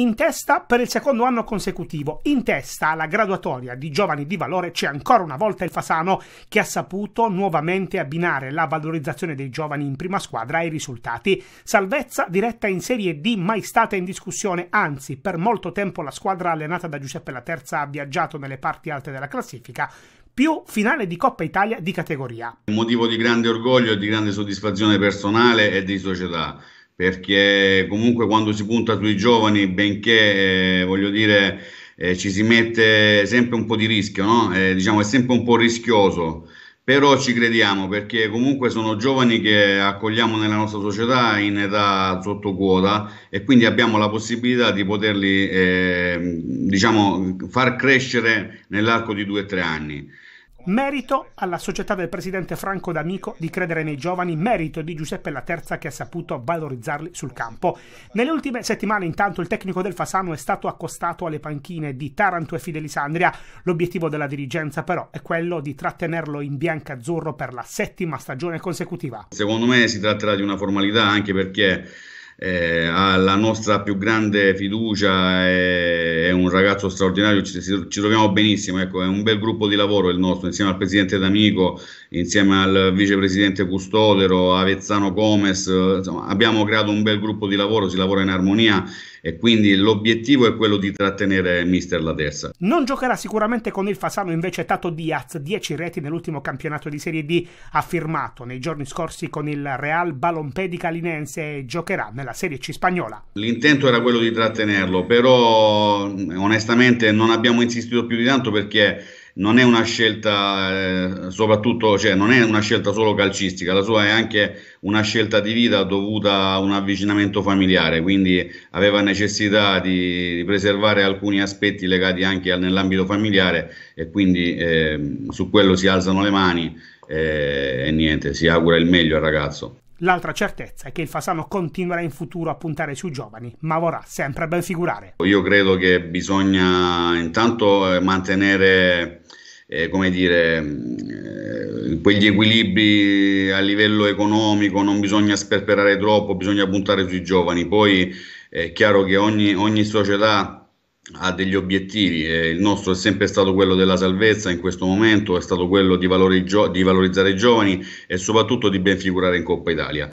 in testa per il secondo anno consecutivo. In testa alla graduatoria di giovani di valore c'è ancora una volta il Fasano che ha saputo nuovamente abbinare la valorizzazione dei giovani in prima squadra ai risultati. Salvezza diretta in Serie D mai stata in discussione, anzi per molto tempo la squadra allenata da Giuseppe La Terza ha viaggiato nelle parti alte della classifica, più finale di Coppa Italia di categoria. Un motivo di grande orgoglio e di grande soddisfazione personale e di società perché comunque quando si punta sui giovani, benché eh, voglio dire eh, ci si mette sempre un po' di rischio, no? eh, diciamo è sempre un po' rischioso, però ci crediamo perché comunque sono giovani che accogliamo nella nostra società in età sotto quota e quindi abbiamo la possibilità di poterli eh, diciamo, far crescere nell'arco di due o tre anni. Merito alla società del presidente Franco D'Amico di credere nei giovani, merito di Giuseppe Laterza che ha saputo valorizzarli sul campo. Nelle ultime settimane intanto il tecnico del Fasano è stato accostato alle panchine di Taranto e Fidelisandria. L'obiettivo della dirigenza però è quello di trattenerlo in bianca azzurro per la settima stagione consecutiva. Secondo me si tratterà di una formalità anche perché eh, ha la nostra più grande fiducia, è, è un ragazzo straordinario, ci, ci, troviamo benissimo, ecco, è un bel gruppo di lavoro il nostro, insieme al presidente D'Amico, insieme al vicepresidente Custodero, Avezzano Gomez, insomma, abbiamo creato un bel gruppo di lavoro, si lavora in armonia e quindi l'obiettivo è quello di trattenere mister La Terza. Non giocherà sicuramente con il Fasano invece Tato Diaz, 10 reti nell'ultimo campionato di Serie D ha firmato nei giorni scorsi con il Real Balompedica Calinense e giocherà nella della Serie C spagnola. L'intento era quello di trattenerlo, però onestamente non abbiamo insistito più di tanto perché non è una scelta, eh, soprattutto, cioè, non è una scelta solo calcistica, la sua è anche una scelta di vita dovuta a un avvicinamento familiare, quindi aveva necessità di, di preservare alcuni aspetti legati anche al, nell'ambito familiare e quindi eh, su quello si alzano le mani eh, e niente, si augura il meglio al ragazzo. L'altra certezza è che il Fasano continuerà in futuro a puntare sui giovani, ma vorrà sempre ben figurare. Io credo che bisogna intanto eh, mantenere eh, come dire, eh, quegli equilibri a livello economico, non bisogna sperperare troppo, bisogna puntare sui giovani. Poi è chiaro che ogni, ogni società ha degli obiettivi eh, il nostro è sempre stato quello della salvezza in questo momento, è stato quello di, valori, di valorizzare i giovani e soprattutto di ben figurare in Coppa Italia.